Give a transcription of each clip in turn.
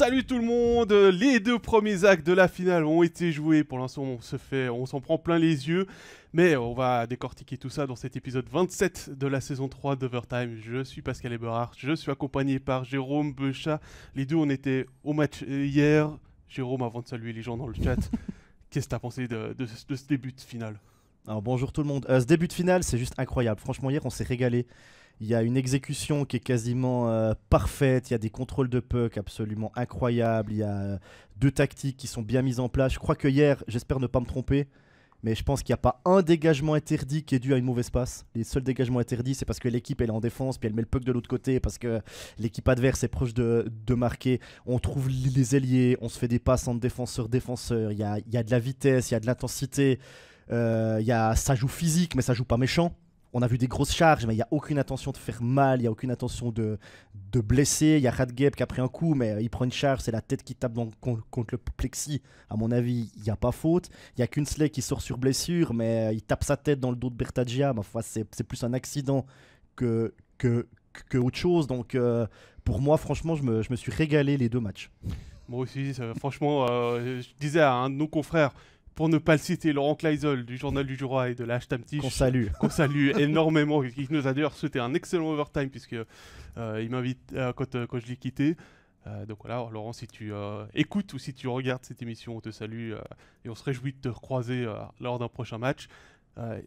Salut tout le monde Les deux premiers actes de la finale ont été joués. Pour l'instant, on se fait, on s'en prend plein les yeux. Mais on va décortiquer tout ça dans cet épisode 27 de la saison 3 d'Overtime. Je suis Pascal Eberhardt, je suis accompagné par Jérôme Beuchat. Les deux, on était au match euh, hier. Jérôme, avant de saluer les gens dans le chat, qu'est-ce que t'as pensé de, ce début de finale Alors bonjour tout le monde. Euh, ce début de finale, c'est juste incroyable. Franchement, hier, on s'est régalé. Il y a une exécution qui est quasiment euh, parfaite. Il y a des contrôles de puck absolument incroyables. Il y a euh, deux tactiques qui sont bien mises en place. Je crois que hier, j'espère ne pas me tromper, mais je pense qu'il n'y a pas un dégagement interdit qui est dû à une mauvaise passe. Les seuls dégagements interdits, c'est parce que l'équipe est en défense, puis elle met le puck de l'autre côté, parce que l'équipe adverse est proche de, marquer. On trouve les ailiers, on se fait des passes entre défenseur défenseur. Il y a, de la vitesse, il y a de l'intensité, euh, ça joue physique, mais ça joue pas méchant on a vu des grosses charges, mais il n'y a aucune intention de faire mal, il n'y a aucune intention de, de blesser. Il y a Radgeb qui a pris un coup, mais euh, il prend une charge, c'est la tête qui tape contre, le plexi. À mon avis, il n'y a pas faute. Il y a Kunsley qui sort sur blessure, mais euh, il tape sa tête dans le dos de Bertagia. c'est plus un accident que, que, que autre chose. Donc, euh, pour moi, franchement, je me, suis régalé les deux matchs. Moi aussi, franchement, je disais à un de nos confrères, pour ne pas le citer, Laurent Kleisel du journal du Jura et de la On Qu'on salue. salue énormément, Il nous a d'ailleurs souhaité un excellent overtime, puisque euh, il m'invite euh, euh, quand, je l'ai quitté. donc voilà, Laurent, si tu écoutes ou si tu regardes cette émission, on te salue et on se réjouit de te croiser lors d'un prochain match.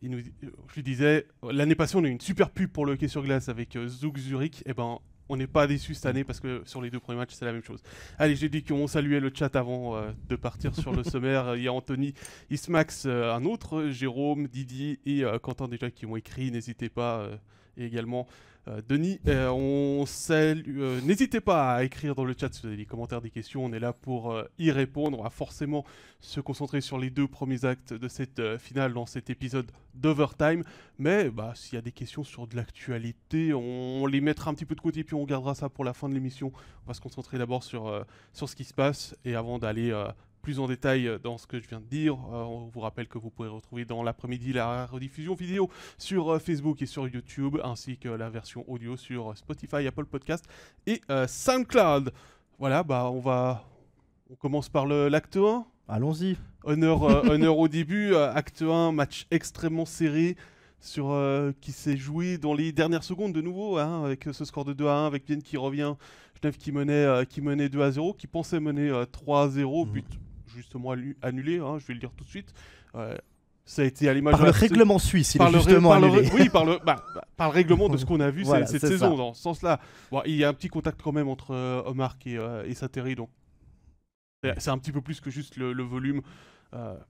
il nous, je lui disais, l'année passée, on a eu une super pub pour le hockey sur glace avec Zouk Zurich. Et eh ben, on n'est pas déçu cette année parce que sur les deux premiers matchs, c'est la même chose. Allez, j'ai dit qu'on saluait le chat avant euh, de partir sur le sommaire. Il y a Anthony, Ismax, euh, un autre, Jérôme, Didier et euh, Quentin déjà qui m'ont écrit. N'hésitez pas également euh, Denis, euh, on euh, N'hésitez pas à écrire dans le chat si vous avez des commentaires, des questions. On est là pour y répondre. On va forcément se concentrer sur les deux premiers actes de cette finale dans cet épisode d'Overtime. Mais bah, s'il y a des questions sur de l'actualité, on, les mettra un petit peu de côté puis on gardera ça pour la fin de l'émission. On va se concentrer d'abord sur, sur ce qui se passe et avant d'aller plus en détail euh, dans ce que je viens de dire. Euh, on vous rappelle que vous pouvez retrouver dans l'après-midi la rediffusion vidéo sur euh, Facebook et sur YouTube, ainsi que la version audio sur Spotify, Apple Podcast et SoundCloud. Voilà, bah on va, on commence par l'acte 1. Allons-y. Honneur, au début, acte 1, match extrêmement serré sur qui s'est joué dans les dernières secondes de nouveau, hein, avec ce score de 2 à 1, avec Vienne qui revient, Genève qui menait, qui menait 2 à 0, qui pensait mener 3 à 0, mm. but justement annulé, hein, je vais le dire tout de suite. Euh, ça a été à l'image par le règlement suisse, il par justement annulé. oui, par le, bah, bah, par le règlement de ce qu'on a vu cette saison. Dans ce sens-là, il y a un petit contact quand même entre euh, Omar et, euh, et Sateri, donc c'est un petit peu plus que juste le, volume.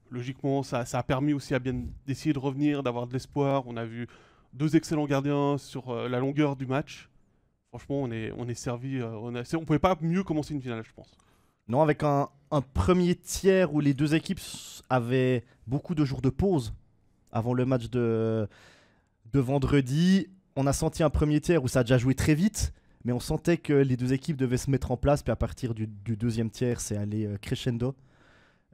logiquement, ça, ça, a permis aussi à bien d'essayer de revenir, d'avoir de l'espoir. On a vu deux excellents gardiens sur la longueur du match. Franchement, on est, on est servi. on ne pouvait pas mieux commencer une finale, je pense. Non, avec un, un premier tiers où les deux équipes avaient beaucoup de jours de pause avant le match de, vendredi. On a senti un premier tiers où ça a déjà joué très vite, mais on sentait que les deux équipes devaient se mettre en place. Puis à partir du, deuxième tiers, c'est allé euh, crescendo.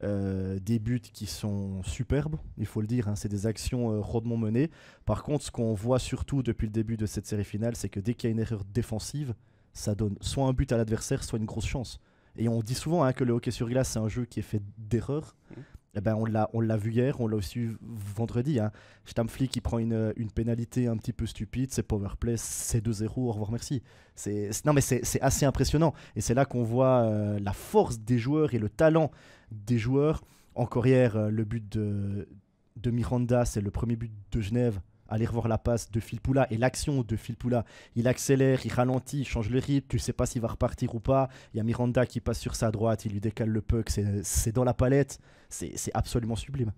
Euh, des buts qui sont superbes, il faut le dire, hein. c'est des actions euh, rodement menées. Par contre, ce qu'on voit surtout depuis le début de cette série finale, c'est que dès qu'il y a une erreur défensive, ça donne soit un but à l'adversaire, soit une grosse chance. Et on dit souvent hein, que le hockey sur glace, c'est un jeu qui est fait d'erreurs. Mmh. Et eh ben, on l'a, on l'a vu hier, on l'a aussi vu vendredi. Hein. qui prend une, une, pénalité un petit peu stupide, c'est powerplay, c'est 2-0, au revoir, merci. C'est, non mais c'est, c'est assez impressionnant. Et c'est là qu'on voit euh, la force des joueurs et le talent des joueurs. Encore hier, euh, le but de, de Miranda, c'est le premier but de Genève aller revoir la passe de Poula et l'action de Poula. Il accélère, il ralentit, il change le rythme, tu sais pas s'il va repartir ou pas. Il y a Miranda qui passe sur sa droite, il lui décale le puck, c'est dans la palette. C'est absolument sublime.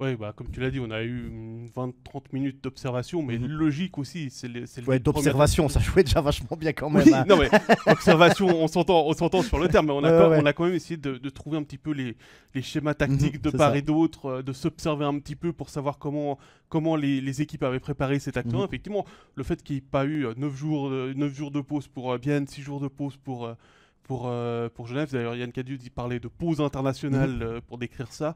Oui, bah, comme tu l'as dit, on a eu 20-30 minutes d'observation, mais mhm. logique aussi. Oui, d'observation, ça jouait déjà vachement bien quand même. Hein. non, mais observation, on s'entend sur le terme, mais on a, quand, On a quand même essayé de, trouver un petit peu les, les schémas mhm, tactiques de part et d'autre, euh, de s'observer un petit peu pour savoir comment, comment les, équipes avaient préparé cet acte mhm. Effectivement, le fait qu'il n'y ait pas eu 9 euh, jours, 9 jours de pause pour bien euh, Bienne, 6 jours de pause pour. pour, pour Genève, d'ailleurs Yann Cadieux parlait de pause internationale pour décrire ça.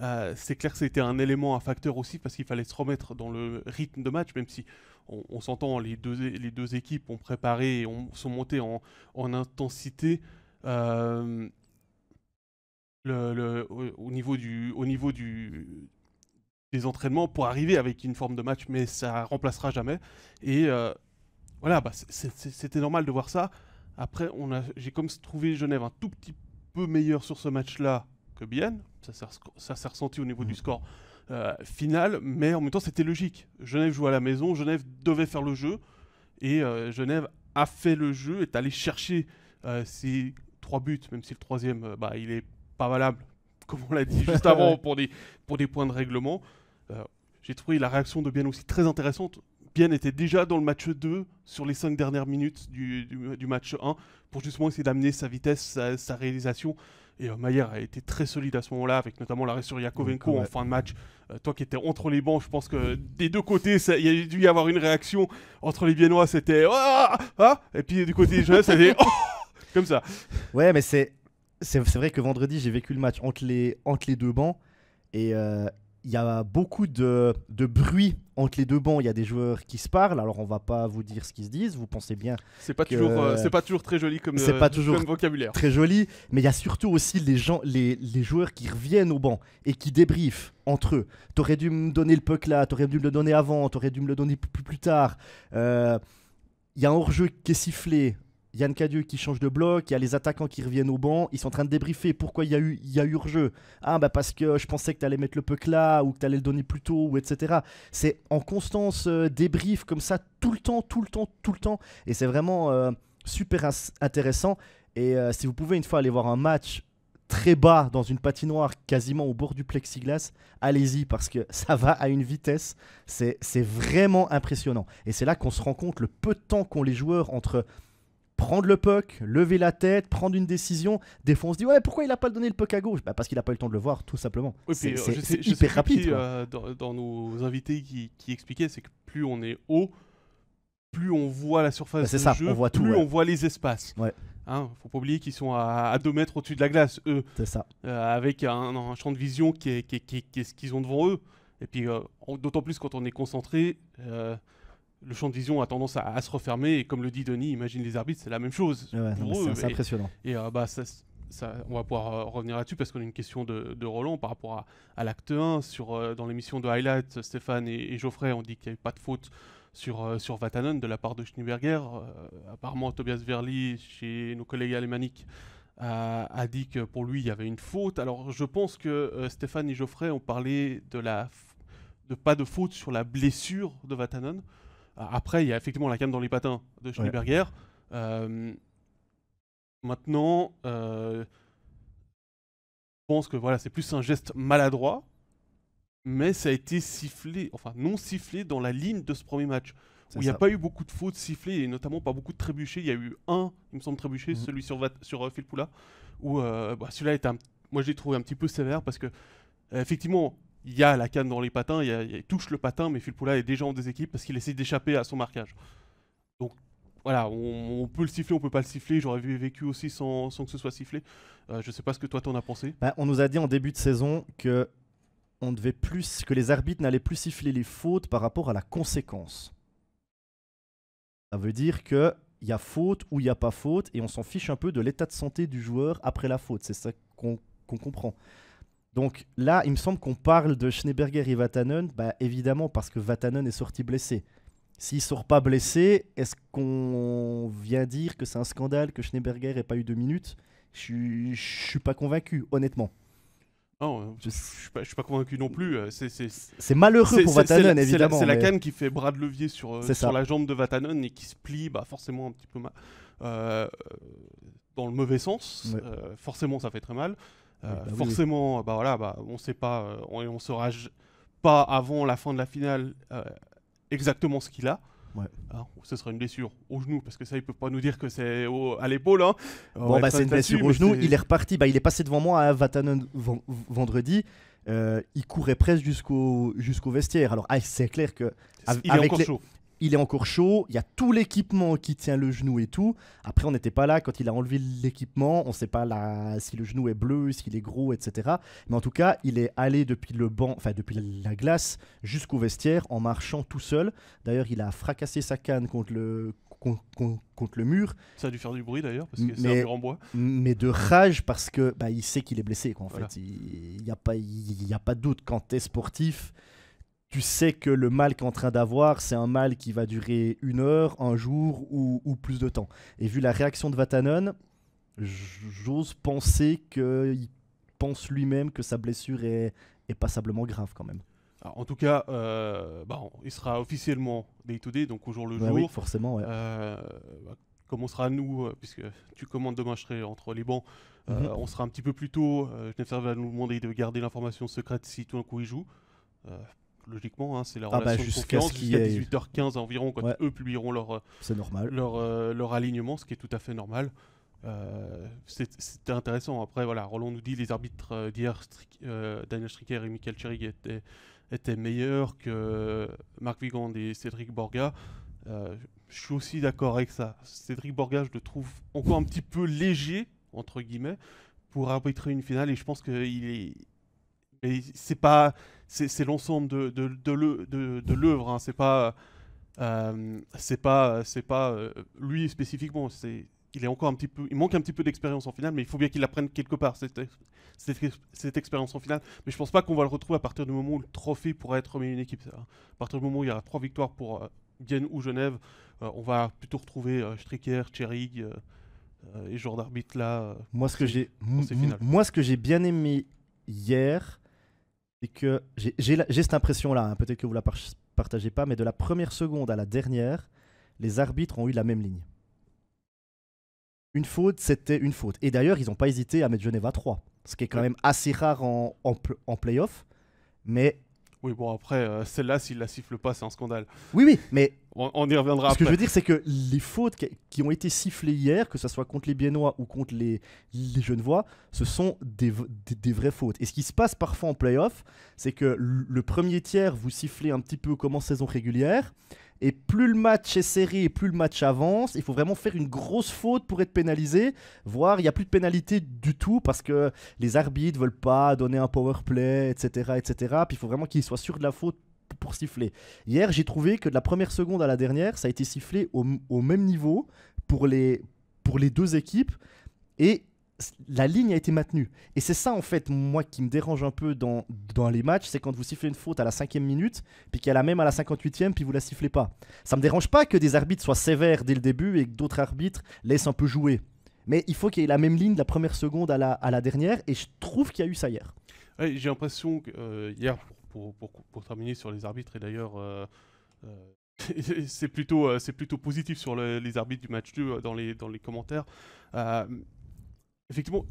Euh, c'est clair que c'était un élément, un facteur aussi, parce qu'il fallait se remettre dans le rythme de match, même si on, s'entend, les deux, les deux équipes ont préparé et sont montées en, en intensité. Euh, le, le, au, niveau, du, au niveau du, des entraînements pour arriver avec une forme de match, mais ça remplacera jamais. Et euh, voilà, bah, c'était normal de voir ça. Après, j'ai comme trouvé Genève un tout petit peu meilleur sur ce match-là que bien. Ça s'est ça, ressenti au niveau du mm. score euh, final, mais en même temps, c'était logique. Genève joue à la maison, Genève devait faire le jeu, et euh, Genève a fait le jeu, est allé chercher euh, ses trois buts, même si le troisième, bah, il est pas valable, comme on l'a dit juste avant, pour des, pour des points de règlement. J'ai trouvé la réaction de Bien aussi très intéressante. Bien était déjà dans le match 2 sur les cinq dernières minutes du, match 1 pour justement essayer d'amener sa vitesse, sa, sa réalisation et euh, Maillard a été très solide à ce moment-là, avec notamment l'arrêt sur Yakovenko en fin de match. Euh, toi qui étais entre les bancs, je pense que des deux côtés, il y a dû y avoir une réaction. Entre les Viennois, c'était oh, ah, ah, ah, Et puis du côté des jeunes, c'était oh, Comme ça. Ouais, mais c'est. C'est vrai que vendredi, j'ai vécu le match entre les, entre les deux bancs. Et, euh, il y a beaucoup de, bruit entre les deux bancs. Il y a des joueurs qui se parlent. Alors, on va pas vous dire ce qu'ils se disent. Vous pensez bien. C'est pas toujours, euh, pas toujours très joli comme, c'est pas euh, toujours vocabulaire. Très joli. Mais il y a surtout aussi les gens, les, joueurs qui reviennent au banc et qui débriefent entre eux. Tu aurais dû me donner le puck là. tu aurais dû me le donner avant. tu aurais dû me le donner plus, plus, tard. Euh, il y a un hors-jeu qui est sifflé, Yann Cadieux qui change de bloc, il y a les attaquants qui reviennent au banc, ils sont en train de débriefer pourquoi il y a eu, il y a eu rejeu. Ah bah parce que je pensais que tu allais mettre le puck là ou que tu allais le donner plus tôt ou etc. C'est en constance euh, débrief comme ça tout le temps, tout le temps, tout le temps et c'est vraiment euh, super intéressant et euh, si vous pouvez une fois aller voir un match très bas dans une patinoire quasiment au bord du plexiglas, allez-y parce que ça va à une vitesse, c'est vraiment impressionnant. Et c'est là qu'on se rend compte le peu de temps qu'ont les joueurs entre prendre le puck, lever la tête, prendre une décision. Des fois, on se dit ouais, pourquoi il n'a pas donné le puck à gauche bah Parce qu'il n'a pas eu le temps de le voir, tout simplement. c'est euh, hyper je sais rapide. euh, dans, dans, nos invités qui, expliquaient, c'est que plus on est haut, plus on voit la surface bah, ça, jeu, on voit tout, plus on voit les espaces. Ouais. Hein, faut pas oublier qu'ils sont à 2 mètres au-dessus de la glace, eux. C'est ça. Euh, avec un, champ de vision qui ce qu'ils ont devant eux. Et puis, euh, d'autant plus quand on est concentré, le champ de vision a tendance à, se refermer. Et comme le dit Denis, imagine les arbitres, c'est la même chose. c'est impressionnant. Et euh, bah, on va pouvoir euh, revenir là-dessus parce qu'on a une question de, Roland par rapport à, l'acte 1. Sur, euh, dans l'émission de Highlight, Stéphane et, Geoffrey ont dit qu'il n'y avait pas de faute sur, sur Vatanen de la part de Schneeberger. apparemment, Tobias Verli, chez nos collègues allemands a, a, dit que pour lui, il y avait une faute. Alors, je pense que Stéphane et Geoffrey ont parlé de la de pas de faute sur la blessure de Vatanen. Après, il y a effectivement la canne dans les patins de Schneeberger. Euh, maintenant, euh, je pense que voilà, c'est plus un geste maladroit, mais ça a été sifflé, enfin non sifflé dans la ligne de ce premier match où il n'y a pas eu beaucoup de fautes sifflées et notamment pas beaucoup de trébuchés. Il y a eu un, il me semble, trébuché, mm. celui sur, sur Phil euh, Poula, où bah, celui-là était un, moi je l'ai trouvé un petit peu sévère parce que effectivement il y a la canne dans les patins, il, touche le patin, mais poula est déjà en équipes parce qu'il essaie d'échapper à son marquage. Donc voilà, on, peut le siffler, on peut pas le siffler. J'aurais vécu aussi sans, que ce soit sifflé. Je euh, je sais pas ce que toi tu en as pensé. Bah, on nous a dit en début de saison que on devait plus, que les arbitres n'allaient plus siffler les fautes par rapport à la conséquence. Ça veut dire que il y a faute ou il n'y a pas faute et on s'en fiche un peu de l'état de santé du joueur après la faute. C'est ça qu'on comprend. Donc là, il me semble qu'on parle de Schneeberger et Vatanen, bah, évidemment parce que Vatanen est sorti blessé. S'il sort pas blessé, est-ce qu'on vient dire que c'est un scandale que Schneeberger ait pas eu deux minutes Je ne suis pas convaincu, honnêtement. Non, euh, je suis pas, suis pas convaincu non plus. Euh, c'est malheureux pour Vatanen, évidemment. C'est la, canne qui fait bras de levier sur, euh, sur la jambe de Vatanen et qui se plie bah, forcément un petit peu dans le mauvais sens. forcément, ça fait très mal. Euh, bah forcément, bah voilà, bah, on ne sait pas, euh, on, saura pas avant la fin de la finale euh, exactement ce qu'il a. Ah, ce sera une blessure au genou, parce que ça, ils peuvent pas nous dire que c'est à l'épaule. Hein. Bon, bah, c'est une blessure au genou. Il est reparti, bah, il est passé devant moi à Vatanen vendredi. il courait presque jusqu'au jusqu'au vestiaire. Alors, ah, c'est clair que. il est encore chaud il est encore chaud, il y a tout l'équipement qui tient le genou et tout. Après, on n'était pas là quand il a enlevé l'équipement, on ne sait pas là, si le genou est bleu, s'il est gros, etc. Mais en tout cas, il est allé depuis le banc, enfin depuis la glace jusqu'au vestiaire en marchant tout seul. D'ailleurs, il a fracassé sa canne contre le, contre, le mur. Ça a dû faire du bruit d'ailleurs, parce que c'est un en bois. Mais de rage, parce que bah, il sait qu'il est blessé, fait. Il n'y a, pas, a pas de doute. Quand tu es sportif, tu sais que le mal qu'en en train d'avoir, c'est un mal qui va durer une heure, un jour ou, plus de temps. Et vu la réaction de Vatanon, j'ose penser qu'il pense lui-même que sa blessure est, passablement grave quand même. Ah, en tout cas, euh, bah, il sera officiellement day-to-day, donc au jour le bah jour. forcément, euh, bah, comme on sera nous, euh, puisque tu commandes demain, je serai entre les bancs, euh, mhm. on sera un petit peu plus tôt. Je vais va nous demander de garder l'information secrète si tout d'un coup il joue logiquement, hein, c'est la ah bah, relation bah jusqu'à jusqu'à 18h15 environ, quand eux publieront leur, euh, c'est normal. Leur, euh, leur, alignement, ce qui est tout à fait normal. Euh, c'était intéressant. Après, voilà, Roland nous dit les arbitres d'hier, Daniel Stricker et Michael Cherig étaient, étaient, meilleurs que Marc Vigand et Cédric Borga. je suis aussi d'accord avec ça. Cédric Borga, je le trouve encore un petit peu léger, entre guillemets, pour arbitrer une finale. Et je pense qu'il est. c'est pas c'est l'ensemble de, de, l'œuvre, hein. c'est pas, euh, c'est pas, c'est pas euh, lui spécifiquement. C'est, il est encore un petit peu, il manque un petit peu d'expérience en finale, mais il faut bien qu'il apprenne quelque part cette, expérience en finale. Mais je pense pas qu'on va le retrouver à partir du moment où le trophée pourrait être remis à une équipe. À partir du moment où il y aura trois victoires pour euh, Vienne ou Genève, on va plutôt retrouver Stricker, Cherig et genre d'arbitre là. moi ce que j'ai, moi ce que j'ai bien aimé hier c'est que j'ai cette impression-là, hein, peut-être que vous la partagez pas, mais de la première seconde à la dernière, les arbitres ont eu la même ligne. Une faute, c'était une faute. Et d'ailleurs, ils n'ont pas hésité à mettre Geneva 3, ce qui est quand même assez rare en, en, en playoff. Mais oui, bon, après, euh, celle-là, s'il la siffle pas, c'est un scandale. Oui, oui, mais. On, y reviendra Ce que je veux dire, c'est que les fautes qui ont été sifflées hier, que ce soit contre les Biennois ou contre les, les Genevois, ce sont des, vraies fautes. Et ce qui se passe parfois en playoff, c'est que le premier tiers, vous sifflez un petit peu comme en saison régulière. Et plus le match est serré et plus le match avance, il faut vraiment faire une grosse faute pour être pénalisé, voire il n'y a plus de pénalité du tout parce que les arbitres veulent pas donner un power play, etc. etc. Puis il faut vraiment qu'ils soient sûrs de la faute pour siffler. Hier, j'ai trouvé que de la première seconde à la dernière, ça a été sifflé au, au même niveau pour les, pour les deux équipes. Et la ligne a été maintenue. Et c'est ça, en fait, moi, qui me dérange un peu dans, dans les matchs, c'est quand vous sifflez une faute à la cinquième minute, puis qu'il y a la même à la 58e, puis vous la sifflez pas. Ça me dérange pas que des arbitres soient sévères dès le début et que d'autres arbitres laissent un peu jouer. Mais il faut qu'il y ait la même ligne de la première seconde à la, à la dernière, et je trouve qu'il y a eu ça hier. J'ai l'impression que euh, hier, pour, pour, terminer sur les arbitres, et d'ailleurs... Euh, euh, c'est plutôt, c'est plutôt positif sur les arbitres du match 2 dans les, dans les commentaires effectivement,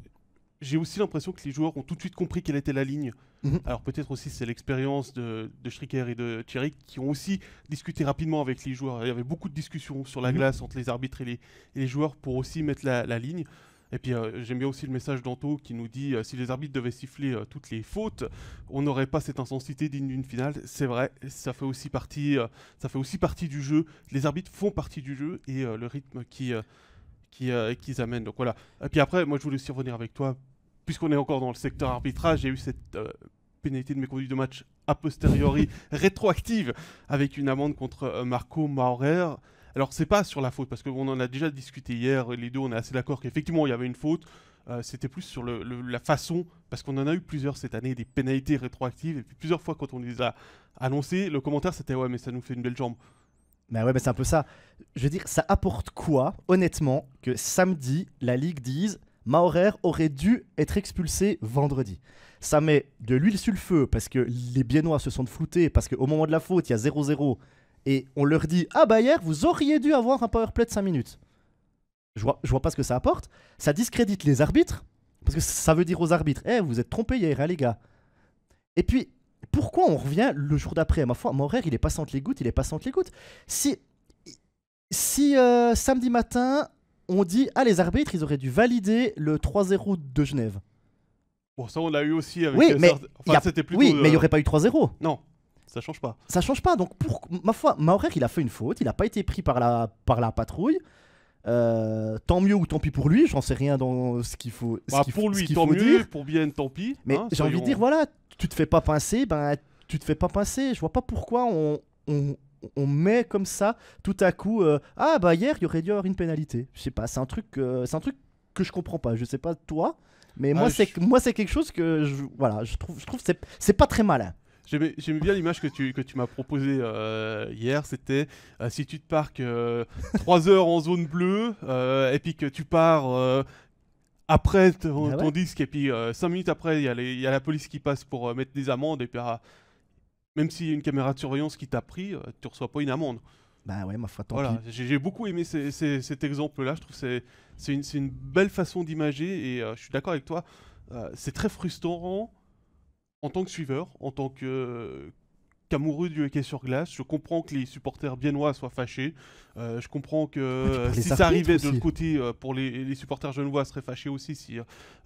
j'ai aussi l'impression que les joueurs ont tout de suite compris quelle était la ligne. Mhm. Alors peut-être aussi c'est l'expérience de, de Schricker et de Thierry qui ont aussi discuté rapidement avec les joueurs. Il y avait beaucoup de discussions sur la mhm. glace entre les arbitres et les, joueurs pour aussi mettre la, ligne. Et puis euh, j'aime bien aussi le message d'Anto qui nous dit euh, si les arbitres devaient siffler euh, toutes les fautes, on n'aurait pas cette intensité digne d'une finale. C'est vrai, ça fait aussi partie, ça fait aussi partie du jeu. Les arbitres font partie du jeu et le rythme qui qui euh, amènent. Donc voilà. Et puis après, moi je voulais aussi revenir avec toi, puisqu'on est encore dans le secteur arbitrage, j'ai eu cette euh, pénalité de conduits de match a posteriori rétroactive avec une amende contre euh, Marco Maurer. Alors c'est pas sur la faute, parce qu'on en a déjà discuté hier, les deux on est assez d'accord qu'effectivement il y avait une faute. c'était plus sur le, la façon, parce qu'on en a eu plusieurs cette année, des pénalités rétroactives, et puis plusieurs fois quand on les a annoncées, le commentaire c'était ouais mais ça nous fait une belle jambe. Mais bah ouais, mais bah c'est un peu ça. Je veux dire, ça apporte quoi, honnêtement, que samedi, la Ligue dise Maurer aurait dû être expulsé vendredi. Ça met de l'huile sur le feu parce que les Biennois se sont floutés, parce qu'au moment de la faute, il y a 0-0. Et on leur dit Ah bah hier, vous auriez dû avoir un power play de 5 minutes. Je vois, je vois pas ce que ça apporte. Ça discrédite les arbitres, parce que ça veut dire aux arbitres Eh, vous êtes trompés hier, les gars. Et puis, pourquoi on revient le jour d'après Ma foi, mon il est pas les gouttes, il est passant les gouttes. Si, si euh, samedi matin, on dit Ah, les arbitres, ils auraient dû valider le 3-0 de Genève. Bon, ça, on l'a eu aussi avec. Oui, mais il n'y euh, aurait pas eu 3-0. Non. Ça change pas. Ça change pas. Donc, pour... ma foi, Maurer, il a fait une faute. Il n'a pas été pris par la, par la patrouille. Euh, tant mieux ou tant pis pour lui, j'en sais rien dans ce qu'il faut. Bah, pour lui, tant mieux, pour bien, tant pis. Mais hein, j'ai envie de dire, voilà, tu te fais pas pincer, ben tu te fais pas pincer. Je vois pas pourquoi on, on, met comme ça tout à coup euh, ah bah hier il aurait dû y avoir une pénalité. Je sais pas, c'est un truc euh, c'est un truc que je comprends pas. Je sais pas toi, mais ah, moi c'est moi c'est quelque chose que je voilà, je trouve je trouve c'est pas très mal. J'aime bien l'image que tu, que tu m'as proposée euh, hier, c'était si tu te parques trois 3 heures en zone bleue et puis que tu pars après ton, ah disque, et puis 5 euh, minutes après, il y, a la police qui passe pour euh, mettre des amendes, et puis ah, même s'il y a une caméra de surveillance qui t'a pris, euh, tu reçois pas une amende. Bah ouais, ma foi, tant voilà. J'ai beaucoup aimé cet exemple-là. Je trouve que c'est une, belle façon d'imager et je suis d'accord avec toi. c'est très frustrant en tant que suiveur, en tant que, Amoureux du hockey sur glace. Je comprends que les supporters biennois soient fâchés. Euh, je comprends que euh, si ça arrivait de l'autre côté, euh, pour les, supporters genevois seraient fâchés aussi s'il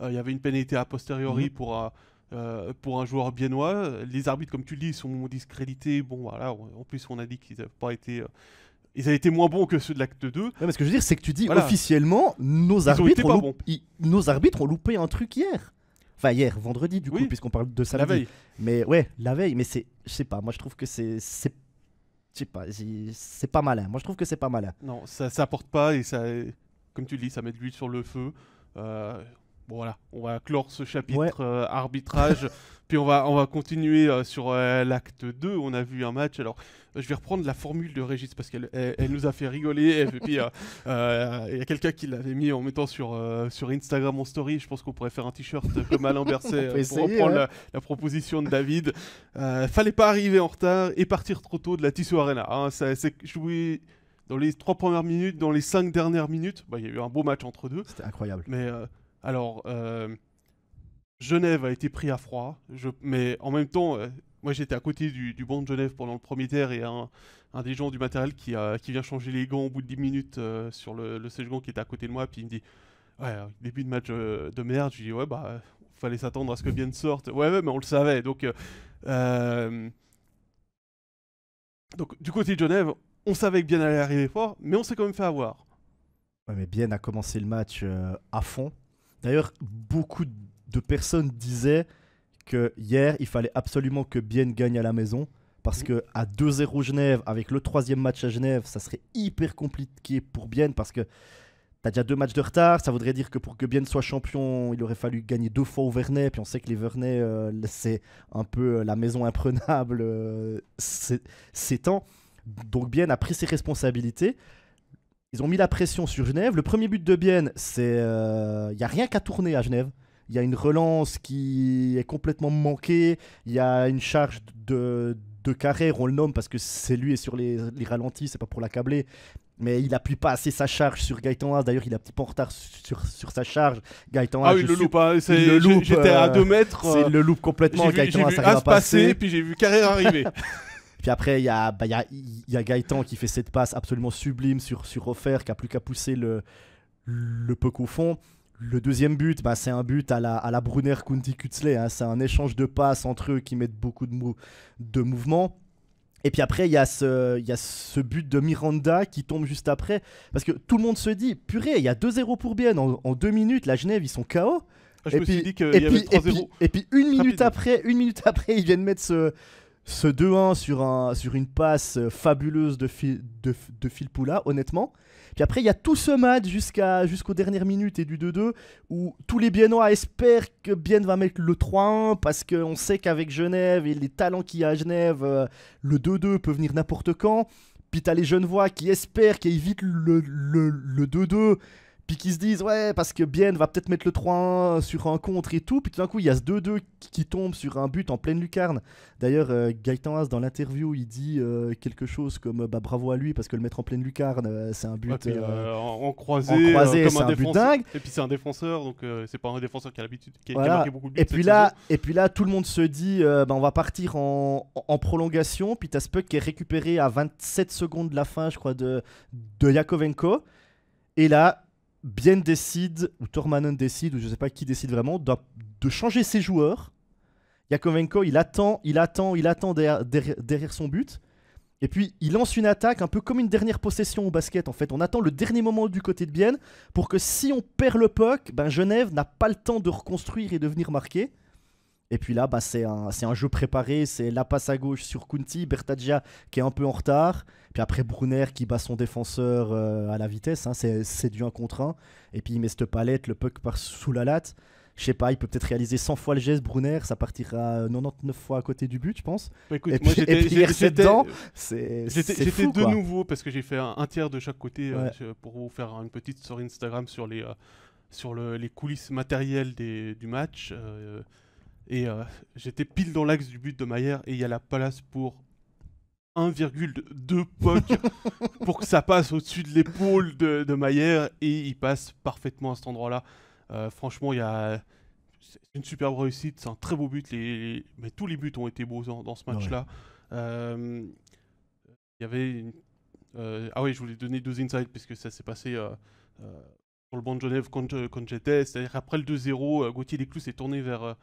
y avait une pénalité a posteriori mm-hmm. pour, pour un joueur biennois. Les arbitres, comme tu le dis, sont discrédités. Bon, voilà, en plus, on a dit qu'ils n'avaient pas été ils avaient été moins bons que ceux de l'acte 2. Ouais, mais ce que je veux dire, c'est que tu dis officiellement, nos arbitres, nos arbitres ont loupé un truc hier. Enfin, hier, vendredi, du coup, puisqu'on parle de samedi. La veille. Mais ouais, la veille, mais c'est. Je sais pas, moi je trouve que c'est. Je sais pas, c'est pas malin. Moi je trouve que c'est pas malin. Non, ça, ça apporte pas et ça. Comme tu le dis, ça met de l'huile sur le feu. Euh, Bon voilà, on va clore ce chapitre euh, arbitrage, puis on va, on va continuer euh, sur euh, l'acte 2, on a vu un match, alors je vais reprendre la formule de Régis parce qu'elle elle, nous a fait rigoler, et puis il y a quelqu'un qui l'avait mis en mettant sur, sur Instagram en story, je pense qu'on pourrait faire un t-shirt comme Alain Berset pour reprendre hein. la, proposition de David. fallait pas arriver en retard et partir trop tôt de la Tissot Arena, hein. c'est joué dans les trois premières minutes, dans les cinq dernières minutes, bah, il y a eu un beau match entre deux. C'était incroyable. Mais alors, euh, Genève a été pris à froid, mais en même temps, euh, moi j'étais à côté du, du, banc de Genève pendant le premier tiers et un, un des gens du matériel qui, vient changer les gants au bout de 10 minutes euh, sur le, le qui était à côté de moi, puis il me dit Ouais, début de match de merde, je dis Ouais, bah, fallait s'attendre à ce que bien sorte. Ouais, ouais, mais on le savait. Donc, donc du côté de Genève, on savait que bien allait arriver fort, mais on s'est quand même fait avoir. Ouais, mais Bien a commencé le match à fond. D'ailleurs, beaucoup de personnes disaient que hier, il fallait absolument que Bienne gagne à la maison. Parce que à 2-0 Genève, avec le troisième match à Genève, ça serait hyper compliqué pour Bienne. Parce que tu as déjà deux matchs de retard, ça voudrait dire que pour que Bienne soit champion, il aurait fallu gagner deux fois au Vernet. Puis on sait que les Vernets, euh, c'est un peu euh, la maison imprenable euh, c'est ces temps. Donc Bienne a pris ses responsabilités ils ont mis la pression sur Genève. Le premier but de Bienne, c'est. Il euh, y n'y a rien qu'à tourner à Genève. Il y a une relance qui est complètement manquée. Il y a une charge de, de Carrère, on le nomme parce que c'est lui et sur les, ralentis, ralentis, c'est pas pour l'accabler. Mais il appuie pas assez sa charge sur Gaëtan Haas. D'ailleurs, il a un petit peu en retard sur, sur sa charge. Gaëtan ah, Haas. Ah oui, le hein. loupe. J'étais à 2 euh, mètres. c'est euh. le loupe complètement. Vu, Gaëtan Haas, passer, et Puis j'ai vu Carrère arriver. après, il y a, bah, y, a, Gaëtan qui fait cette passe absolument sublime sur, sur Offert, qui a plus qu'à pousser le, le peu au fond. Le deuxième but, bah, c'est un but à la, à la Brunner Kunti Kutzle. Hein. C'est un échange de passes entre eux qui mettent beaucoup de, mou de mouvements. Et puis après, il y, a ce, il y a ce but de Miranda qui tombe juste après. Parce que tout le monde se dit, purée, il y a 2-0 pour Bienne. En, en, deux minutes, la Genève, ils sont KO. Ah, et puis, une, minute après, une minute après, ils viennent mettre ce, ce 2-1 sur, un, sur une passe euh, fabuleuse de, Phil, de, de Poula, honnêtement. Puis après, il y a tout ce match jusqu'à, jusqu'aux dernières minutes et du 2-2 où tous les Biennois espèrent que Bienne va mettre le 3-1 parce qu'on sait qu'avec Genève et les talents qu'il y a à Genève, euh, le 2-2 peut venir n'importe quand. Puis tu as les Genevois qui espèrent qu'ils évitent le 2-2 puis qui se disent ouais parce que Bien va peut-être mettre le 3-1 sur un contre et tout, puis tout d'un coup il y a ce 2-2 qui tombe sur un but en pleine lucarne. D'ailleurs euh, Gaëtan Haas dans l'interview il dit euh, quelque chose comme bah bravo à lui parce que le mettre en pleine lucarne euh, c'est un but euh, en croisé, c'est comme un, but dingue. Et puis c'est un défenseur donc c'est pas un défenseur qui a l'habitude qui, a marqué beaucoup de buts. Et puis là et puis là tout le monde se dit bah, on va partir en, prolongation, puis t'as Spuck qui est récupéré à 27 secondes de la fin je crois de de Yakovenko et là Bien décide, ou Tormanen décide, ou je ne sais pas qui décide vraiment, de, changer ses joueurs. Yakovenko, il attend, il attend, il attend derrière, son but. Et puis, il lance une attaque un peu comme une dernière possession au basket, en fait. On attend le dernier moment du côté de Bien pour que si on perd le puck, ben Genève n'a pas le temps de reconstruire et de venir marquer. Et puis là, bah, c'est un, jeu préparé, c'est la passe à gauche sur Kunti, bertaja qui est un peu en retard, puis après Brunner qui bat son défenseur euh, à la vitesse, hein, c'est du 1 contre 1, et puis il met cette palette, le puck part sous la latte. Je sais pas, il peut peut-être réaliser 100 fois le geste, Brunner, ça partira 99 euh, fois à côté du but, je pense. Bah, écoute, et puis, moi j'étais dedans, J'étais de nouveau, parce que j'ai fait un, tiers de chaque côté euh, pour vous faire une petite story Instagram sur les, sur les coulisses matérielles du match. Et euh, j'étais pile dans l'axe du but de Maillère et il y a la place pour 1,2 POC pour que ça passe au-dessus de l'épaule de, de Maillère et il passe parfaitement à cet endroit-là. Euh, franchement, il y a une superbe réussite, c'est un très beau but, les, mais tous les buts ont été beaux dans, ce match-là. Euh, il y avait une... ah oui, je voulais donner deux insights puisque ça s'est passé sur le banc de Genève quand, j'étais, c'est-à-dire après le 2-0, Gauthier Desclous s'est tourné vers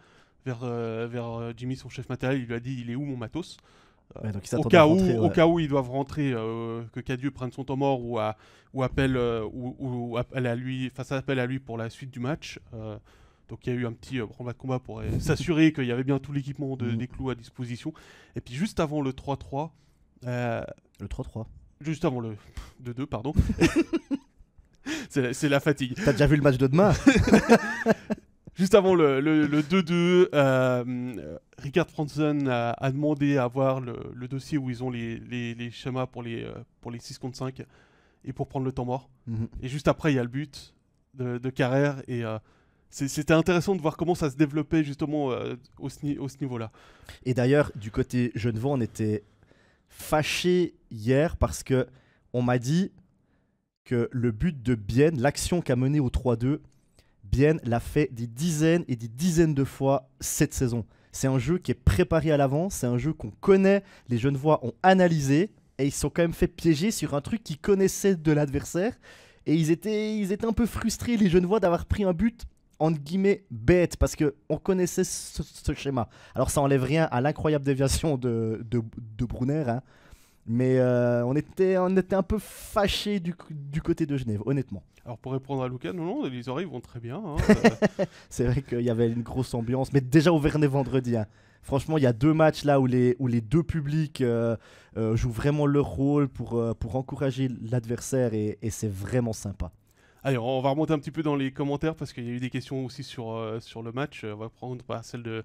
vers, euh, vers euh, Jimmy, son chef matériel. Il lui a dit Il est où mon matos euh, au, cas où, au cas où ils doivent rentrer, que Cadieux prenne son temps mort ou, à, ou appelle, ou, ou à lui, à lui pour la suite du match. Donc il y a eu un petit de combat pour s'assurer qu'il y avait bien tout l'équipement de, mm. des clous à disposition. Et puis juste avant le 3-3... le 3-3 Juste avant le 2-2, pardon. c'est la, fatigue. T'as déjà vu le match de demain juste avant le 2-2, euh, Richard Franson a, demandé à voir le, dossier où ils ont les, schémas pour les, euh, pour les 6 contre 5 et pour prendre le temps mort. Mhm. Et juste après, il y a le but de, Carrère et. Euh, c'était intéressant de voir comment ça se développait justement euh, au, niveau-là. Et d'ailleurs, du côté Genevois, on était fâché hier parce que on m'a dit que le but de Bienne, l'action qu'a menée au 3-2, Bien l'a fait des dizaines et des dizaines de fois cette saison. C'est un jeu qui est préparé à l'avance, c'est un jeu qu'on connaît, les Genevois ont analysé et ils se sont quand même fait piéger sur un truc qu'ils connaissaient de l'adversaire et ils étaient, ils étaient un peu frustrés, les Genevois d'avoir pris un but entre guillemets bête parce que on connaissait ce, schéma. Alors ça enlève rien à l'incroyable déviation de, de, Brunner, hein, mais euh, on, était, on était un peu fâchés du côté de Genève, honnêtement. Alors pour répondre à Lucas, non, non, les oreilles vont très bien. Hein. c'est vrai qu'il y avait une grosse ambiance, mais déjà au Vernet vendredi. Hein. Franchement, il y a deux matchs là où les, où les deux publics euh, euh, jouent vraiment leur rôle pour, euh, pour encourager l'adversaire et, c'est vraiment sympa. Allez, on va remonter un petit peu dans les commentaires parce qu'il y a eu des questions aussi sur, sur le match. On va prendre bah, celle de,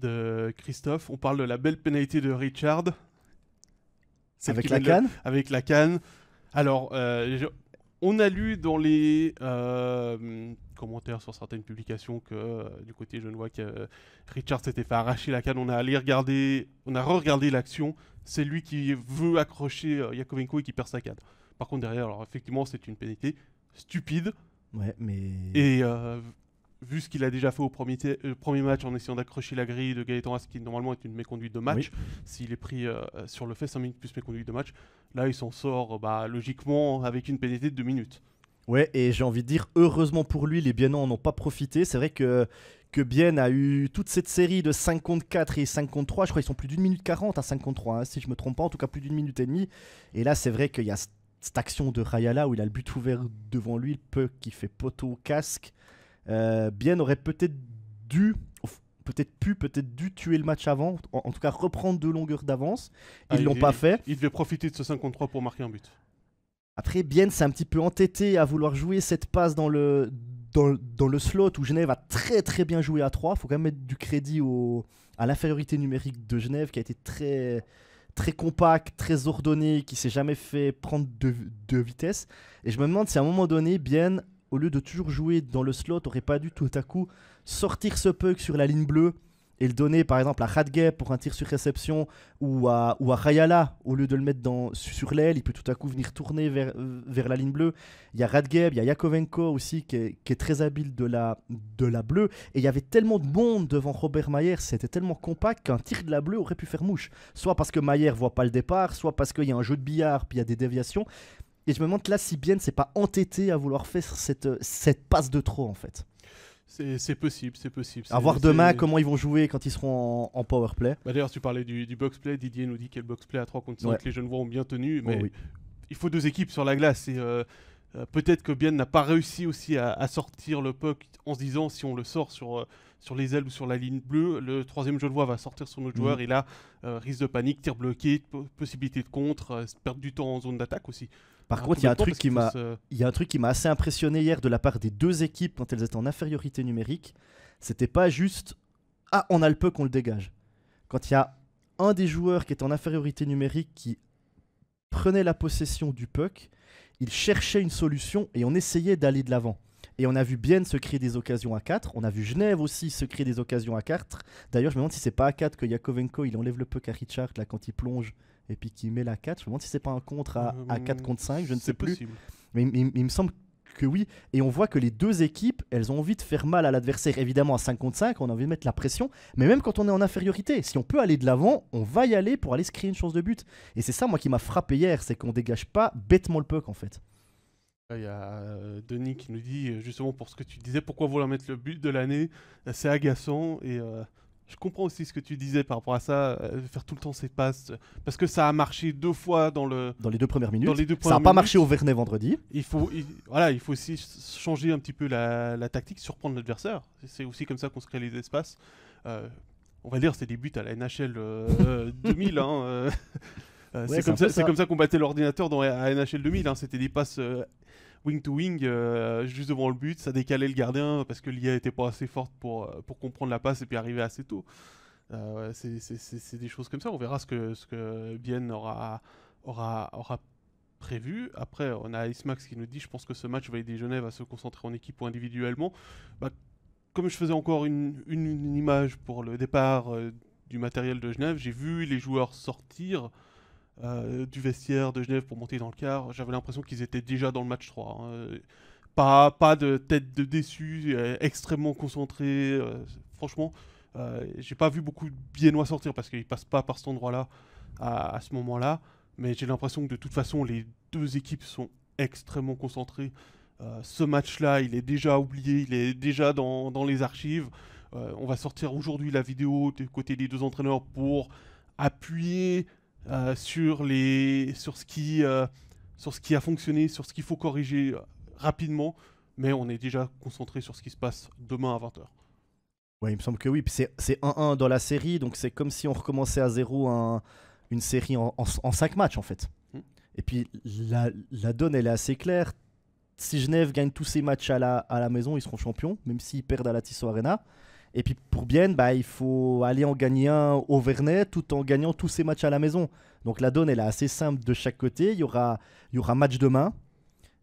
de Christophe. On parle de la belle pénalité de Richard. Avec la canne Avec la canne. Alors, euh, on a lu dans les euh, commentaires sur certaines publications que euh, du côté genevois que euh, Richard s'était fait arracher la canne. On a allé regarder, on a regardé l'action. C'est lui qui veut accrocher Yakovenko et qui perd sa canne. Par contre derrière, alors effectivement c'est une pénalité stupide. Ouais, mais et vu ce qu'il a déjà fait au premier, euh, premier match en essayant d'accrocher la grille de Gaëtan ce qui normalement est une méconduite de match, s'il est pris euh, sur le fait 5 minutes plus méconduite de match, là il s'en sort bah, logiquement avec une pénalité de 2 minutes. Ouais, et j'ai envie de dire, heureusement pour lui, les biennants n'en ont pas profité. C'est vrai que, que a eu toute cette série de 54 et 53, Je crois qu'ils sont plus d'une minute 40 à 53, hein, si je me trompe pas, en tout cas plus d'une minute et demie. Et là, c'est vrai qu'il y a cette action de Rayala où il a le but ouvert devant lui, le peut qui fait poteau au casque. Euh, bien aurait peut-être dû, peut-être pu, peut-être dû tuer le match avant, en, tout cas reprendre de longueurs d'avance. Ils ne ah, l'ont pas fait. il devait profiter de ce 53 pour marquer un but. Après, Bien s'est un petit peu entêté à vouloir jouer cette passe dans le, dans, le slot où Genève a très très bien joué à 3. Il faut quand même mettre du crédit au, à l'infériorité numérique de Genève qui a été très très compact, très ordonné, qui s'est jamais fait prendre de, de vitesse. Et je me demande si à un moment donné, Bien au lieu de toujours jouer dans le slot, aurait pas dû tout à coup sortir ce puck sur la ligne bleue et le donner par exemple à Radgeb pour un tir sur réception ou à, ou à Rayala au lieu de le mettre dans, sur l'aile, il peut tout à coup venir tourner vers, euh, vers la ligne bleue. Il y a Radgeb, il y a Yakovenko aussi qui est, très habile de la, de la bleue. Et il y avait tellement de monde devant Robert Mayer, c'était tellement compact qu'un tir de la bleue aurait pu faire mouche. Soit parce que Mayer voit pas le départ, soit parce qu'il y a un jeu de billard, puis il y a des déviations. Et je me demande là si Bien s'est pas entêté à vouloir faire cette, euh, cette passe de trop en fait. C'est possible, c'est possible. À voir demain comment ils vont jouer quand ils seront en, en power play. Bah, d'ailleurs, tu parlais du, du box play. Didier nous dit quel box play à 3 contre 5 ouais. les Genevois ont bien tenu. Oh mais il faut deux équipes sur la glace. Et euh, euh, peut-être que Bien n'a pas réussi aussi à, sortir le puck en se disant si on le sort sur. sur les ailes ou sur la ligne bleue. Le troisième jeune voix va sortir sur notre mhm. joueur et là, risque de panique, tir bloqué, possibilité de contre, perdre du temps en zone d'attaque aussi. Par contre, il y a un truc qui m'a, il y a un truc qui m'a assez impressionné hier de la part des deux équipes quand elles étaient en infériorité numérique. C'était pas juste ah on a le peu qu'on le dégage. Quand il y a un des joueurs qui est en infériorité numérique qui prenait la possession du puck, il cherchait une solution et on essayait d'aller de l'avant. Et on a vu bien se créer des occasions à 4. On a vu Genève aussi se créer des occasions à 4. D'ailleurs, je me demande si c'est pas à 4 que Yakovenko il enlève le puck à Richard là, quand il plonge et puis qui met la 4. Je me demande si c'est pas un contre à, 4 euh, contre 5, je ne sais plus. Possible. Mais il, me semble que oui. Et on voit que les deux équipes, elles ont envie de faire mal à l'adversaire. Évidemment, à 5 contre 5, on a envie de mettre la pression. Mais même quand on est en infériorité, si on peut aller de l'avant, on va y aller pour aller se créer une chance de but. Et c'est ça, moi, qui m'a frappé hier, c'est qu'on dégage pas bêtement le puck, en fait. Ah, il y a euh, Denis qui nous dit euh, justement pour ce que tu disais, pourquoi vouloir mettre le but de l'année C'est agaçant et je comprends aussi ce que tu disais par rapport à ça, euh, faire tout le temps ces passes, parce que ça a marché deux fois dans le dans les deux premières minutes. les deux ça n'a pas marché au Vernet vendredi. Il faut voilà, il faut aussi changer un petit peu la, tactique, surprendre l'adversaire. C'est aussi comme ça qu'on se crée les espaces. Euh, on va dire c'est des buts à la NHL 2000. Euh, hein, c'est comme, ça, qu'on battait l'ordinateur dans la NHL 2000. Hein. C'était des passes wing to wing, euh, juste devant le but, ça décalait le gardien parce que l'IA était pas assez forte pour, euh, pour comprendre la passe et puis arriver assez tôt. Euh, c'est des choses comme ça. On verra ce que, ce que Bien aura, aura, aura prévu. Après, on a Ice qui nous dit, je pense que ce match va aider Genève à se concentrer en équipe ou individuellement. Bah, comme je faisais encore une, une, image pour le départ du matériel de Genève, j'ai vu les joueurs sortir euh, du vestiaire de Genève pour monter dans le quart, j'avais l'impression qu'ils étaient déjà dans le match 3. Hein. Pas, de tête de déçu, euh, extrêmement concentré. Euh, franchement, j'ai pas vu beaucoup de Biennois sortir parce qu'ils passent pas par cet endroit-là à, ce moment-là. Mais j'ai l'impression que de toute façon, les deux équipes sont extrêmement concentrées. ce match-là, il est déjà oublié, il est déjà dans, les archives. on va sortir aujourd'hui la vidéo du côté des deux entraîneurs pour appuyer euh, sur, les, sur, ce qui, euh, sur ce qui a fonctionné, sur ce qu'il faut corriger euh, rapidement, mais on est déjà concentré sur ce qui se passe demain à 20h. Ouais, il me semble que oui. c'est 1-1 dans la série, donc c'est comme si on recommençait à zéro un, une série en, en, cinq matchs en fait. Hmm. Et puis la, donne, elle est assez claire. Si Genève gagne tous ses matchs à la, à la maison, ils seront champions, même s'ils perdent à la Tissot Arena. Et puis pour Bienne, bah, il faut aller en gagnant un au Vernet tout en gagnant tous ces matchs à la maison. Donc la donne, elle est assez simple de chaque côté. Il y aura, il y aura match demain.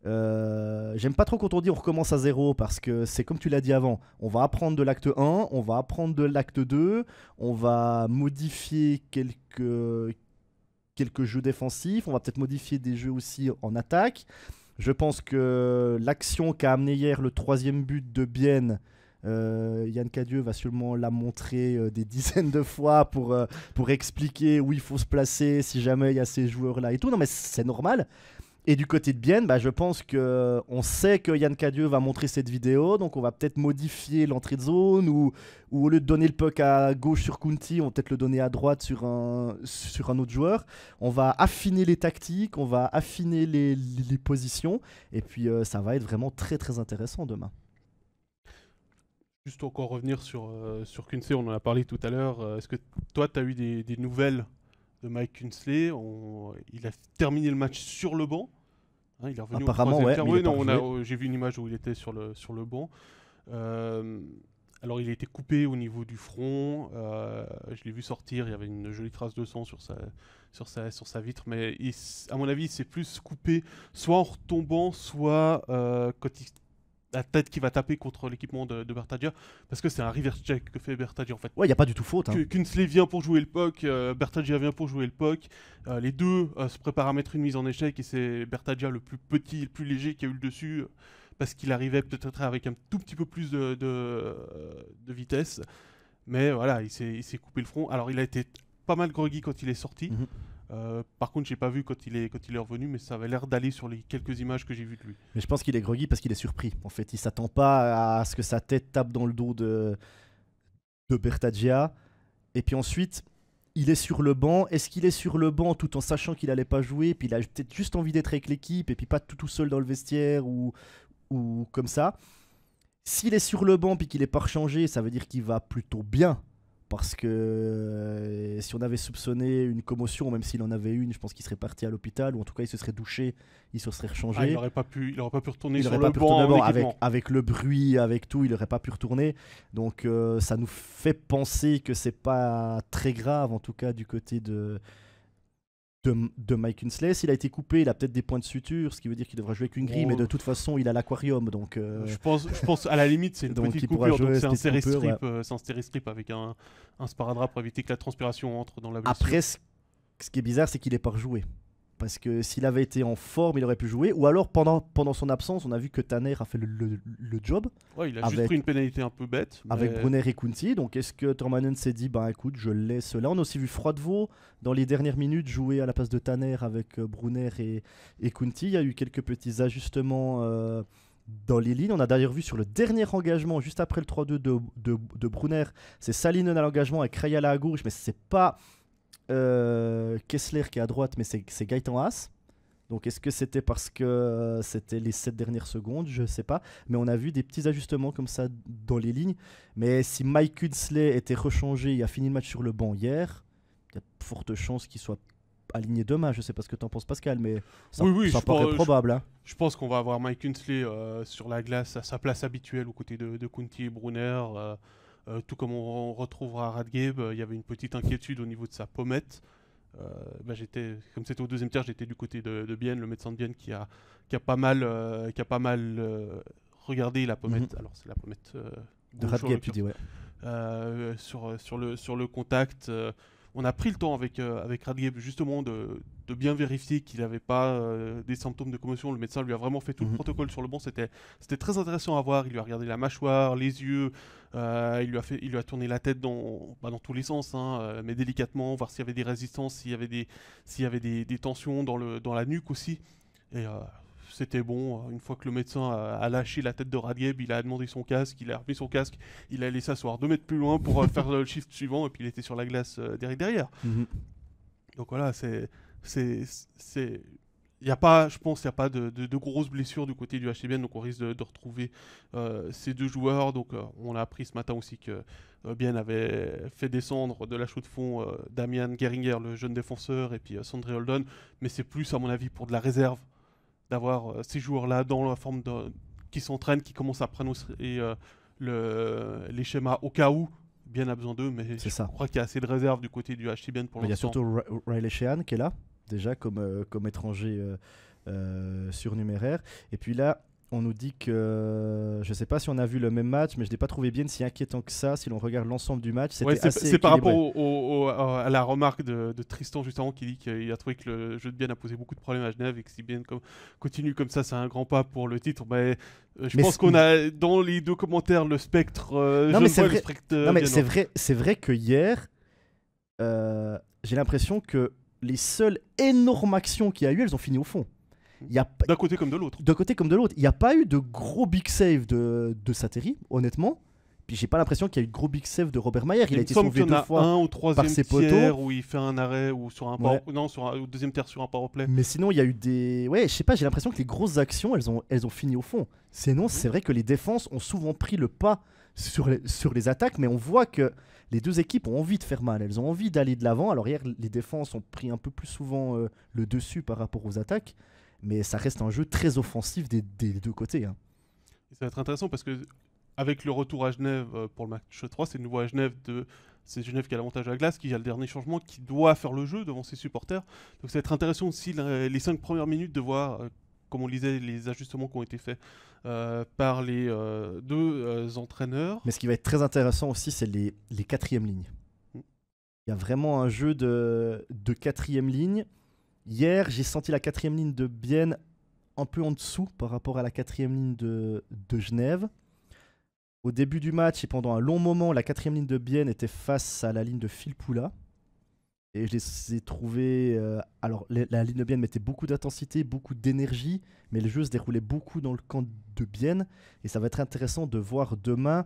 Euh, j'aime pas trop quand on dit on recommence à zéro parce que c'est comme tu l'as dit avant, on va apprendre de l'acte 1, on va apprendre de l'acte 2, on va modifier quelques, quelques jeux défensifs, on va peut-être modifier des jeux aussi en attaque. Je pense que l'action qu'a amené hier le troisième but de Bienne, euh, Yann Cadieux va seulement la montrer euh, des dizaines de fois pour, euh, pour expliquer où il faut se placer si jamais il y a ces joueurs-là et tout. Non, mais c'est normal. Et du côté de Bienne, bah, je pense que on sait que Yann Cadieux va montrer cette vidéo, donc on va peut-être modifier l'entrée de zone ou, ou, au lieu de donner le puck à gauche sur Kunti, on va peut-être le donner à droite sur un, sur un autre joueur. On va affiner les tactiques, on va affiner les positions, et puis ça va être vraiment très très intéressant demain. Juste encore revenir sur, euh, sur Kunsley, on en a parlé tout à l'heure. Euh, est-ce que toi, tu as eu des, nouvelles de Mike Kunsley Il a terminé le match sur le banc. Hein, il est Apparemment, oui, euh, j'ai vu une image où il était sur le, sur le banc. alors, il a été coupé au niveau du front. je l'ai vu sortir. Il y avait une jolie trace de sang sur sa, sur sa, sur sa vitre. Mais à mon avis, c'est plus coupé soit en retombant, soit euh, quand il la tête qui va taper contre l'équipement de, de parce que c'est un reverse check que fait Bertadia en fait. Ouais, il n'y a pas du tout faute. Hein. vient pour jouer le POC, euh, vient pour jouer le POC, euh, les deux euh, se préparent à mettre une mise en échec et c'est Bertadia le plus petit, le plus léger qui a eu le dessus, parce qu'il arrivait peut-être avec un tout petit peu plus de, vitesse, mais voilà, il s'est coupé le front. Alors il a été pas mal groggy quand il est sorti. Mhm. Euh, par contre, j'ai pas vu quand il est revenu, mais ça avait l'air d'aller sur les quelques images que j'ai vues de lui. Mais je pense qu'il est groggy parce qu'il est surpris. En fait, il s'attend pas à ce que sa tête tape dans le dos de de Bertaggia. Et puis ensuite, il est sur le banc. Est-ce qu'il est sur le banc tout en sachant qu'il allait pas jouer, puis il a peut-être juste envie d'être avec l'équipe et puis pas tout seul dans le vestiaire ou ou comme ça. S'il est sur le banc puis qu'il est pas rechangé, ça veut dire qu'il va plutôt bien parce que euh, si on avait soupçonné une commotion, même s'il en avait une, je pense qu'il serait parti à l'hôpital, ou en tout cas il se serait douché, il se serait ah, rechangé. il n'aurait pas, pu, aurait pas pu retourner sur le pu retourner, avec, avec, le bruit, avec tout, il n'aurait pas pu retourner. Donc euh, ça nous fait penser que c'est pas très grave, en tout cas du côté de, de, Mike Hunsley. S'il a été coupé, il a peut-être des points de suture, ce qui veut dire qu'il devra jouer qu'une grille, mais de oh. toute façon, il a l'aquarium. Donc, euh, je, pense, je pense, à la limite, c'est une donc petite coupure. C'est un stéré strip, euh, avec un, un, sparadrap pour éviter que la transpiration entre dans la blessure. Après, ce qui est bizarre, c'est qu'il est pas rejoué. Parce que s'il avait été en forme, il aurait pu jouer. Ou alors, pendant, pendant son absence, on a vu que Tanner a fait le, job. Ouais, il a juste pris une pénalité un peu bête. Avec Brunner et Kunti. Donc, est-ce que Thurmanen s'est dit, ben écoute, je laisse là On a aussi vu Froidevaux, dans les dernières minutes, jouer à la place de Tanner avec euh, Brunner et, Kunti. Il y a eu quelques petits ajustements euh, dans les lignes. On a d'ailleurs vu sur le dernier engagement, juste après le 3-2 de, Brunner, c'est Salinen à l'engagement avec Rayala à gauche, mais c'est pas euh, Kessler qui est à droite, mais c'est Gaëtan Haas. Donc est-ce que c'était parce que euh, c'était les 7 dernières secondes Je ne sais pas. Mais on a vu des petits ajustements comme ça dans les lignes. Mais si Mike hunsley était rechangé, il a fini le match sur le banc hier, il y a de fortes chances qu'il soit aligné demain. Je sais pas ce que tu en penses, Pascal, mais ça, oui, probable. Hein. Je, pense qu'on va avoir Mike Hunsley euh, sur la glace à sa place habituelle aux côtés de, de Kunti et Brunner. Euh, tout comme on, on retrouvera à Radgeb, euh, il y avait une petite inquiétude au niveau de sa pommette. Euh, bah, j'étais, comme c'était au deuxième tiers, j'étais du côté de, de, Bienne, le médecin de Bienne qui a, qui a pas mal, qui a pas mal regardé la pommette. Mhm. Alors c'est la pommette de Radgeb, tu dis ouais. sur, sur, le, sur le contact on a pris le temps avec, Radgeb justement de, bien vérifier qu'il n'avait pas des symptômes de commotion. Le médecin lui a vraiment fait tout le mhm. protocole sur le bon. C'était très intéressant à voir. Il lui a regardé la mâchoire, les yeux, euh, il, lui a fait, il lui a tourné la tête dans, bah, dans tous les sens, hein, euh, mais délicatement, voir s'il y avait des résistances, s'il y avait des, s'il y avait des, tensions dans, le, dans la nuque aussi. Et euh, c'était bon. Une fois que le médecin a, lâché la tête de Radgeb, il a demandé son casque, il a remis son casque, il a laissé s'asseoir deux mètres plus loin pour faire le shift suivant, et puis il était sur la glace derrière. Mhm. Donc voilà, c'est, c'est, il a pas, je pense il n'y a pas de, grosses blessures du côté du HCBN, donc on risque de, retrouver euh, ces deux joueurs. Donc euh, on a appris ce matin aussi que euh, Bien avait fait descendre de la chaux de fond Damian Geringer, le jeune défenseur, et puis Sandré Holden, mais c'est plus à mon avis pour de la réserve d'avoir ces joueurs-là dans la forme qui s'entraînent, qui commencent à prendre le, les schémas au cas où Bien a besoin d'eux, mais je ça. crois qu'il y a assez de réserve du côté du HCBN pour l'instant. Il y a surtout Riley Sheehan qui est là déjà comme, euh, comme étranger euh, euh, surnuméraire. Et puis là, on nous dit que je ne sais pas si on a vu le même match, mais je n'ai pas trouvé bien si inquiétant que ça. Si l'on regarde l'ensemble du match, C'est par rapport à la remarque de, Tristan justement qui dit qu'il a trouvé que le jeu de Bien a posé beaucoup de problèmes à Genève et que si Bien continue comme ça, c'est un grand pas pour le titre. Mais je pense qu'on a dans les deux commentaires le spectre. non, mais c'est hein. vrai. C'est vrai, que hier, j'ai l'impression que les seules énormes actions qu'il y a eu, elles ont fini au fond. Hmm. D'un côté comme de l'autre. D'un côté comme de l'autre. Il n'y a pas eu de gros big save de, de honnêtement. Puis j'ai pas l'impression qu'il y a eu de gros big save de Robert Mayer. Il, a été sauvé deux fois ou par ses poteaux. où il fait un arrêt ou sur un non sur un... deuxième tiers sur un powerplay. Mais sinon il y a eu des ouais je sais pas j'ai l'impression que les grosses actions elles ont elles ont fini au fond. Sinon c'est mhm. vrai que les défenses ont souvent pris le pas sur les, sur les attaques, mais on voit que les deux équipes ont envie de faire mal, elles ont envie d'aller de l'avant. Alors hier, les défenses ont pris un peu plus souvent euh, le dessus par rapport aux attaques, mais ça reste un jeu très offensif des, des, deux côtés. Hein. ça va être intéressant parce que avec le retour à Genève euh, pour le match 3, c'est une nouveau à Genève de c'est Genève qui a l'avantage à la glace, qui a le dernier changement, qui doit faire le jeu devant ses supporters. Donc ça va être intéressant aussi les cinq premières minutes de voir, euh, comme on lisait, les ajustements qui ont été faits euh, par les deux entraîneurs. Mais ce qui va être très intéressant aussi, c'est les, quatrièmes lignes. Mm. Il y a vraiment un jeu de, de quatrième ligne. Hier, j'ai senti la quatrième ligne de Bienne un peu en dessous par rapport à la quatrième ligne de, de Genève. Au début du match et pendant un long moment, la quatrième ligne de Bienne était face à la ligne de poula Et je les ai trouvés. Euh, alors, la ligne de Bienne mettait beaucoup d'intensité, beaucoup d'énergie, mais le jeu se déroulait beaucoup dans le camp de Bienne. Et ça va être intéressant de voir demain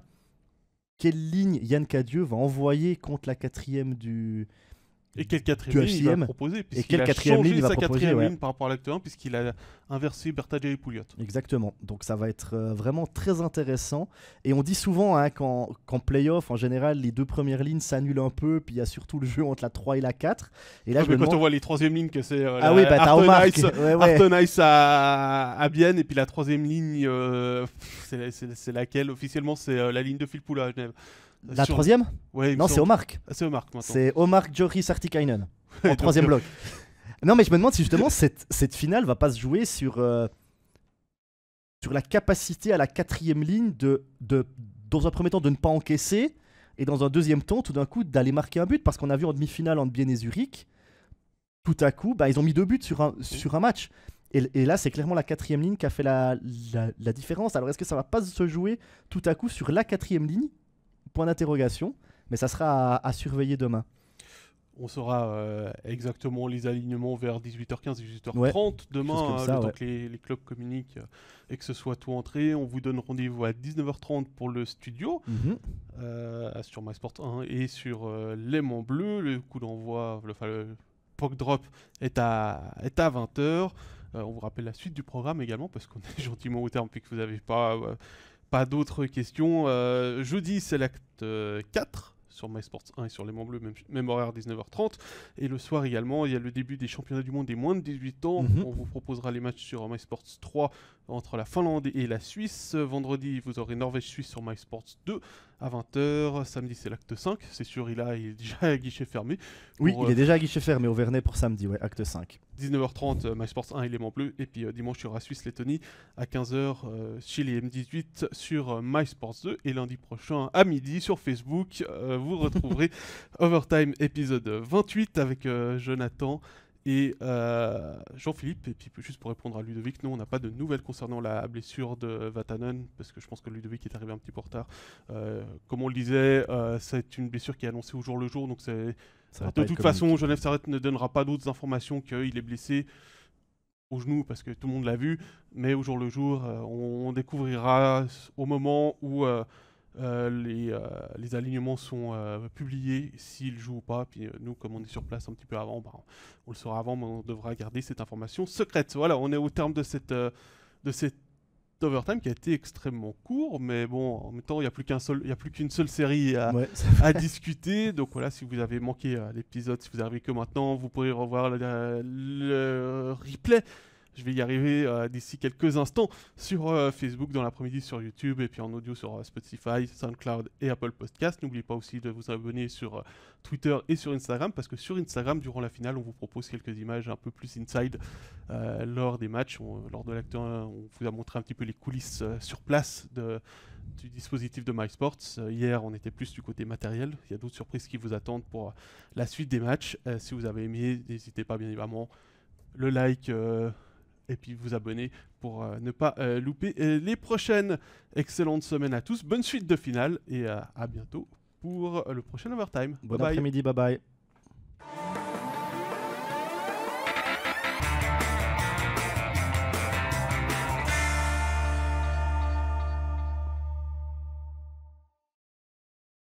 quelle ligne Yann Cadieux va envoyer contre la quatrième du, et quelle quatrième ligne il va proposer Et quelle quatrième va proposer, sa quatrième ligne par rapport à l'acte 1 puisqu'il a inversé Bertha et Pouliot. Exactement. Donc ça va être euh, vraiment très intéressant. Et on dit souvent hein, qu'en playoff, en général, les deux premières lignes s'annulent un peu. Puis il y a surtout le jeu entre la 3 et la 4. Et là, je mais quand on voit les troisième lignes que c'est euh, ah oui, bah, à, à et puis la troisième ligne, euh, c'est laquelle Officiellement, c'est la ligne de Phil Poula à Genève. Euh, la troisième Non, c'est Omar. Ah, c'est Omar C'est Omar Joris Artikainen en troisième bloc. Non, mais je me demande si justement cette, cette finale va pas se jouer sur, euh, sur la capacité à la quatrième ligne de, de, dans un premier temps, de ne pas encaisser et dans un deuxième temps, tout d'un coup, d'aller marquer un but parce qu'on a vu en demi-finale entre Bien et Zurich, tout à coup, bah, ils ont mis deux buts sur un, sur un match. Et, là, c'est clairement la quatrième ligne qui a fait la, différence. Alors, est-ce que ça va pas se jouer tout à coup sur la quatrième ligne point d'interrogation, mais ça sera à, surveiller demain. On saura euh, exactement les alignements vers 18h15, 18h30 demain, hein, le temps que les, les, clubs communiquent et que ce soit tout entré. On vous donne rendez-vous à 19h30 pour le studio mhm. euh, sur MySport 1 et sur euh, l'aimant bleu. Le coup d'envoi, le, le drop est à, est à 20h. Euh, on vous rappelle la suite du programme également parce qu'on est gentiment au terme puisque que vous n'avez pas pas d'autres questions. Euh, jeudi, c'est l'acte 4 sur MySports 1 et sur les Mans Bleus, même, horaire 19h30. Et le soir également, il y a le début des championnats du monde des moins de 18 ans. Mhm. On vous proposera les matchs sur MySports 3 entre la Finlande et la Suisse. Vendredi, vous aurez Norvège-Suisse sur MySports 2 à 20h. Samedi, c'est l'acte 5. C'est sûr, il, a, il est déjà à guichet fermé. oui, il est euh, déjà à guichet fermé au Vernet pour samedi, ouais, acte 5. 19h30, euh, MySports 1, il est élément bleu. Et puis euh, dimanche, il y aura Suisse-Lettonie. À 15h, Chili M18 sur MySports 2. Et lundi prochain, à midi, sur Facebook, vous retrouverez Overtime épisode 28 avec Jonathan. Et euh, Jean-Philippe, et puis juste pour répondre à Ludovic, non, on n'a pas de nouvelles concernant la blessure de Vatanen, parce que je pense que Ludovic est arrivé un petit peu en retard. Euh, comme on le disait, euh, c'est une blessure qui est annoncée au jour le jour, donc De toute façon, Genève Serrette ne donnera pas d'autres informations qu'il est blessé au genou, parce que tout le monde l'a vu, mais au jour le jour, on découvrira au moment où. Euh, euh, les, alignements sont euh, publiés, s'il jouent ou pas. Puis nous, comme on est sur place un petit peu avant, bah, on le saura avant, mais on devra garder cette information secrète. Voilà, on est au terme de cette, de cette overtime qui a été extrêmement court, mais bon, en même temps, il n'y a plus qu'une seul, qu'une seule série à, discuter. Donc voilà, si vous avez manqué l'épisode, si vous arrivez que maintenant, vous pourrez revoir le replay je vais y arriver euh, d'ici quelques instants sur euh, Facebook dans l'après-midi sur YouTube et puis en audio sur euh, Spotify, SoundCloud et Apple Podcast. N'oubliez pas aussi de vous abonner sur Twitter et sur Instagram parce que sur Instagram, durant la finale, on vous propose quelques images un peu plus inside lors des matchs. lors de l'acteur, on vous a montré un petit peu les coulisses sur place du dispositif de MySports. hier, on était plus du côté matériel. Il y a d'autres surprises qui vous attendent pour la suite des matchs. si vous avez aimé, n'hésitez pas bien évidemment le like et puis vous abonner pour euh, ne pas euh, louper euh, les prochaines. Excellente semaines à tous, bonne suite de finale et à bientôt pour le prochain Overtime. Bon après-midi, bye bye.